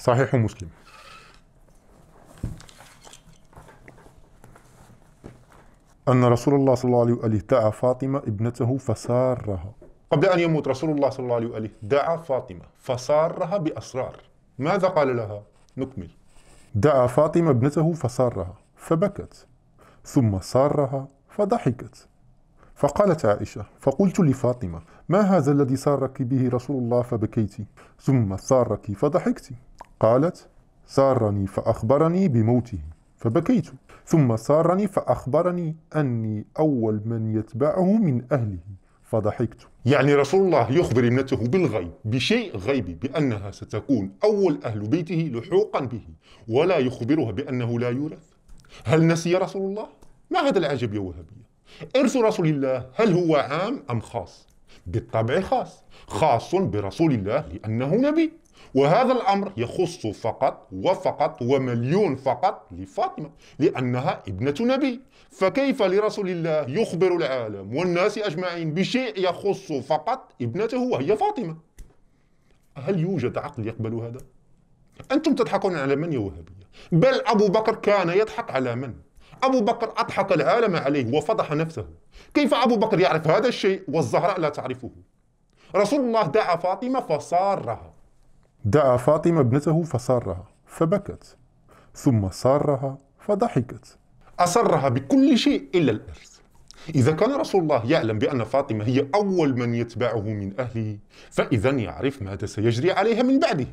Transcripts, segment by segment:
صحيح مسلم أن رسول الله صلى الله عليه وآله دعا فاطمة ابنته فسارها قبل أن يموت رسول الله صلى الله عليه وآله دعا فاطمة فسارها بأسرار ماذا قال لها؟ نكمل دعا فاطمة ابنته فسارها فبكت ثم سارها فضحكت فقالت عائشة فقلت لفاطمة ما هذا الذي سارك به رسول الله فبكيت ثم سارك فضحكت قالت سارني فأخبرني بموته فبكيت ثم سارني فأخبرني أني أول من يتبعه من أهله فضحكت يعني رسول الله يخبر ابنته بالغيب بشيء غيبي بأنها ستكون أول أهل بيته لحوقا به ولا يخبرها بأنه لا يورث هل نسي رسول الله؟ ما هذا العجب يا وهابية إرث رسول الله هل هو عام أم خاص؟ بالطبع خاص خاص برسول الله لأنه نبي وهذا الأمر يخص فقط وفقط ومليون فقط لفاطمة لأنها ابنة نبي فكيف لرسول الله يخبر العالم والناس أجمعين بشيء يخص فقط ابنته وهي فاطمة هل يوجد عقل يقبل هذا؟ أنتم تضحكون على من يا وهابية بل أبو بكر كان يضحك على من؟ أبو بكر أضحك العالم عليه وفضح نفسه كيف أبو بكر يعرف هذا الشيء والزهراء لا تعرفه؟ رسول الله دعا فاطمة فصارها دعا فاطمة ابنته فصارها فبكت ثم صارها فضحكت أسرها بكل شيء إلا الإرث إذا كان رسول الله يعلم بأن فاطمة هي أول من يتبعه من أهله فإذا يعرف ماذا سيجري عليها من بعده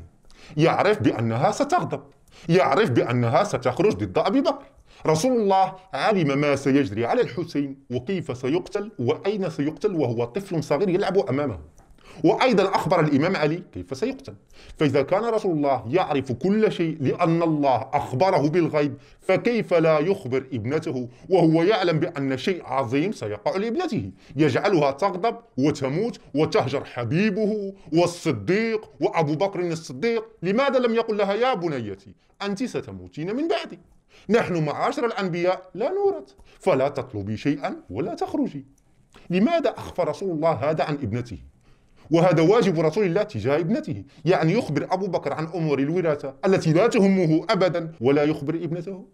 يعرف بأنها ستغضب يعرف بأنها ستخرج ضد أبي بكر رسول الله علم ما سيجري على الحسين وكيف سيقتل وأين سيقتل وهو طفل صغير يلعب أمامه وأيضا أخبر الإمام علي كيف سيقتل فإذا كان رسول الله يعرف كل شيء لأن الله أخبره بالغيب فكيف لا يخبر ابنته وهو يعلم بأن شيء عظيم سيقع لابنته يجعلها تغضب وتموت وتهجر حبيبه والصديق وأبو بكر الصديق لماذا لم يقل لها يا بنيتي أنت ستموتين من بعدي نحن معاشر الأنبياء لا نورث فلا تطلبي شيئا ولا تخرجي لماذا أخفى رسول الله هذا عن ابنته وهذا واجب رسول الله تجاه ابنته يعني يخبر أبو بكر عن أمور الوراثة التي لا تهمه أبدا ولا يخبر ابنته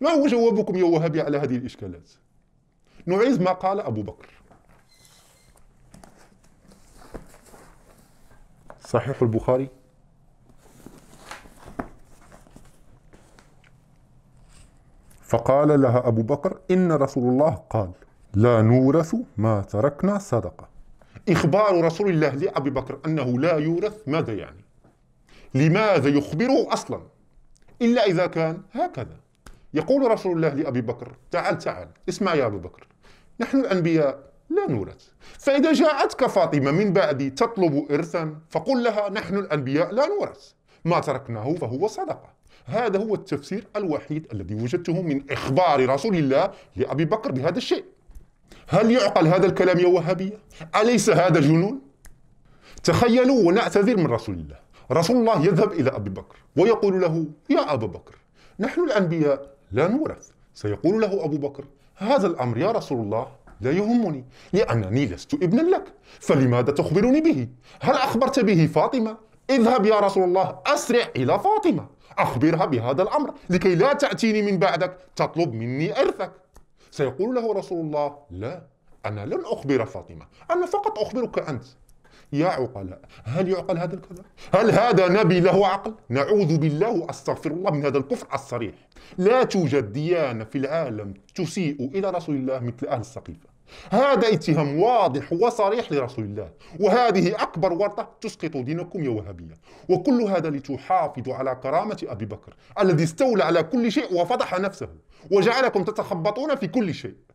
ما هو جوابكم يا وهبي على هذه الإشكالات نعيد ما قال أبو بكر صحيح البخاري فقال لها أبو بكر إن رسول الله قال لا نورث ما تركنا صدقة إخبار رسول الله لأبي بكر أنه لا يورث ماذا يعني لماذا يخبره أصلا إلا إذا كان هكذا يقول رسول الله لأبي بكر تعال تعال اسمع يا أبي بكر نحن الأنبياء لا نورث فإذا جاءتك فاطمة من بعدي تطلب إرثا فقل لها نحن الأنبياء لا نورث ما تركناه فهو صدقة هذا هو التفسير الوحيد الذي وجدته من إخبار رسول الله لأبي بكر بهذا الشيء هل يعقل هذا الكلام يا وهابية؟ أليس هذا جنون؟ تخيلوا ونعتذر من رسول الله رسول الله يذهب إلى أبي بكر ويقول له يا أبا بكر نحن الأنبياء لا نورث سيقول له أبو بكر هذا الأمر يا رسول الله لا يهمني لأنني لست ابنا لك فلماذا تخبرني به؟ هل أخبرت به فاطمة؟ اذهب يا رسول الله أسرع إلى فاطمة أخبرها بهذا الأمر لكي لا تأتيني من بعدك تطلب مني إرثك سيقول له رسول الله لا أنا لن أخبر فاطمة أنا فقط أخبرك أنت يا عقلاء هل يعقل هذا الكلام؟ هل هذا نبي له عقل؟ نعوذ بالله أستغفر الله من هذا الكفر الصريح لا توجد ديانة في العالم تسيء إلى رسول الله مثل أهل السقيفة هذا اتهام واضح وصريح لرسول الله وهذه أكبر ورطة تسقط دينكم يا وهابية وكل هذا لتحافظوا على كرامة أبي بكر الذي استولى على كل شيء وفضح نفسه وجعلكم تتخبطون في كل شيء